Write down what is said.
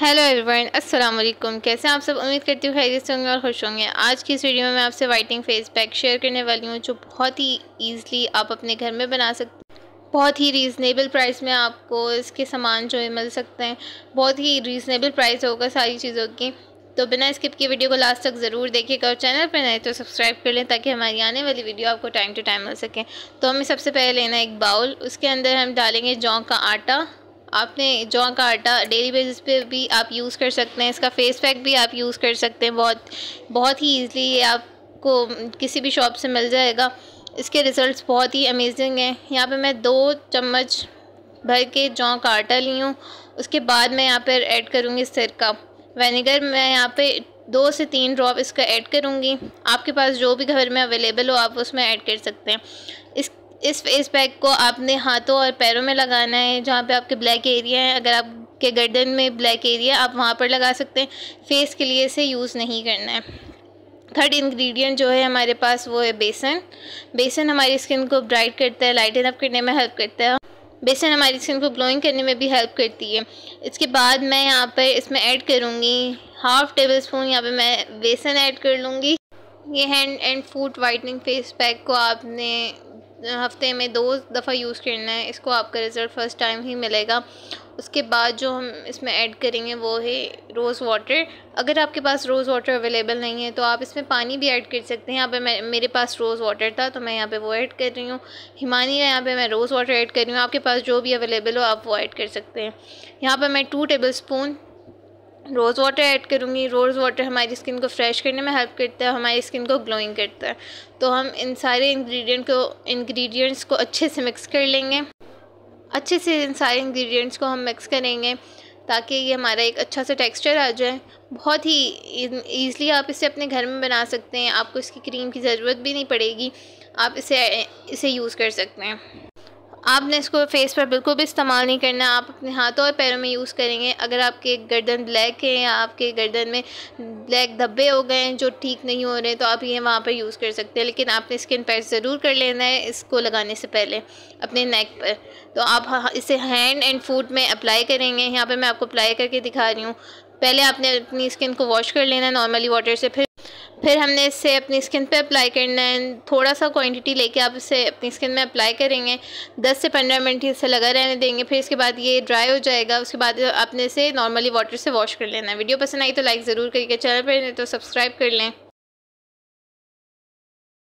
hello everyone अस्सलाम वालेकुम कैसे आप सब उम्मीद करती हूँ खैरियत होंगे और खुश होंगे आज की इस वीडियो में मैं आपसे वाइटिंग फेस पैक शेयर करने वाली हूँ जो बहुत ही ईजिली आप अपने घर में बना सकते बहुत ही रीज़नेबल प्राइस में आपको इसके सामान जो है मिल सकते हैं बहुत ही रीज़नेबल प्राइस होगा सारी चीज़ों की तो बिना स्किप की वीडियो को लास्ट तक ज़रूर देखिएगा और चैनल पर नए तो सब्सक्राइब कर लें ताकि हमारी आने वाली वीडियो आपको टाइम टू टाइम मिल सके तो हमें सबसे पहले लेना है एक बाउल उसके अंदर हम डालेंगे जौ का आटा आपने जौ का आटा डेली बेसिस पे भी आप यूज़ कर सकते हैं इसका फेस पैक भी आप यूज़ कर सकते हैं बहुत बहुत ही ईज़िली ये आपको किसी भी शॉप से मिल जाएगा इसके रिज़ल्ट्स बहुत ही अमेजिंग हैं यहाँ पे मैं दो चम्मच भर के जौ का आटा ली हूँ उसके बाद मैं यहाँ पर ऐड करूँगी सिरका वेनेगर मैं यहाँ पे दो से तीन ड्रॉप इसका ऐड करूँगी आपके पास जो भी घर में अवेलेबल हो आप उसमें ऐड कर सकते हैं इस इस फेस पैक को आपने हाथों और पैरों में लगाना है जहाँ पे आपके ब्लैक एरिया हैं अगर आपके गर्दन में ब्लैक एरिया आप वहाँ पर लगा सकते हैं फेस के लिए इसे यूज़ नहीं करना है थर्ड इंग्रेडिएंट जो है हमारे पास वो है बेसन बेसन हमारी स्किन को ब्राइट करता है लाइटन अप करने में हेल्प करता है बेसन हमारी स्किन को ग्लोइंग करने में भी हेल्प करती है इसके बाद मैं यहाँ पर इसमें ऐड करूँगी हाफ़ टेबल स्पून यहाँ पर मैं बेसन ऐड कर लूँगी ये hand and foot whitening face pack को आपने हफ्ते में दो दफ़ा यूज़ करना है इसको आपका रिज़ल्ट फ़र्स्ट टाइम ही मिलेगा उसके बाद जो हम इसमें ऐड करेंगे वो है रोज़ वाटर अगर आपके पास रोज़ वाटर अवेलेबल नहीं है तो आप इसमें पानी भी ऐड कर सकते हैं यहाँ पे मैं मेरे पास रोज़ वाटर था तो मैं यहाँ पे वो ऐड कर रही हूँ हिमानी का यहाँ पे मैं रोज़ वाटर ऐड कर रही हूँ आपके पास जो भी अवेलेबल हो आप वो ऐड कर सकते हैं यहाँ पर मैं two tablespoon rose water add करूँगी रोज़ वाटर हमारी स्किन को फ्रेश करने में हेल्प करता है हमारी स्किन को ग्लोइंग करता है तो हम इन सारे इंग्रेडिएंट को इंग्रेडिएंट्स को अच्छे से मिक्स कर लेंगे अच्छे से इन सारे इंग्रेडिएंट्स को हम मिक्स करेंगे ताकि ये हमारा एक अच्छा सा टेक्सचर आ जाए बहुत ही ईज़िली आप इसे अपने घर में बना सकते हैं आपको इसकी क्रीम की ज़रूरत भी नहीं पड़ेगी आप इसे इसे यूज़ कर सकते हैं आपने इसको फेस पर बिल्कुल भी इस्तेमाल नहीं करना आप अपने हाथों और पैरों में यूज़ करेंगे अगर आपके गर्दन ब्लैक है या आपके गर्दन में ब्लैक धब्बे हो गए हैं जो ठीक नहीं हो रहे तो आप ये वहाँ पर यूज़ कर सकते हैं लेकिन आपने स्किन पैच ज़रूर कर लेना है इसको लगाने से पहले अपने नेक पर तो आप इसे हैंड एंड फूट में अप्लाई करेंगे यहाँ पर मैं आपको अप्लाई करके दिखा रही हूँ पहले आपने अपनी स्किन को वॉश कर लेना है नॉर्मली वाटर से फिर फिर हमने इसे अपनी स्किन पे अप्लाई करना है थोड़ा सा क्वांटिटी लेके आप इसे अपनी स्किन में अप्लाई करेंगे 10 से 15 मिनट इसे लगा रहने देंगे फिर इसके बाद ये ड्राई हो जाएगा उसके बाद आपने इसे नॉर्मली वाटर से वॉश कर लेना है वीडियो पसंद आई तो लाइक ज़रूर करिएगा चैनल पर नहीं तो सब्सक्राइब कर लें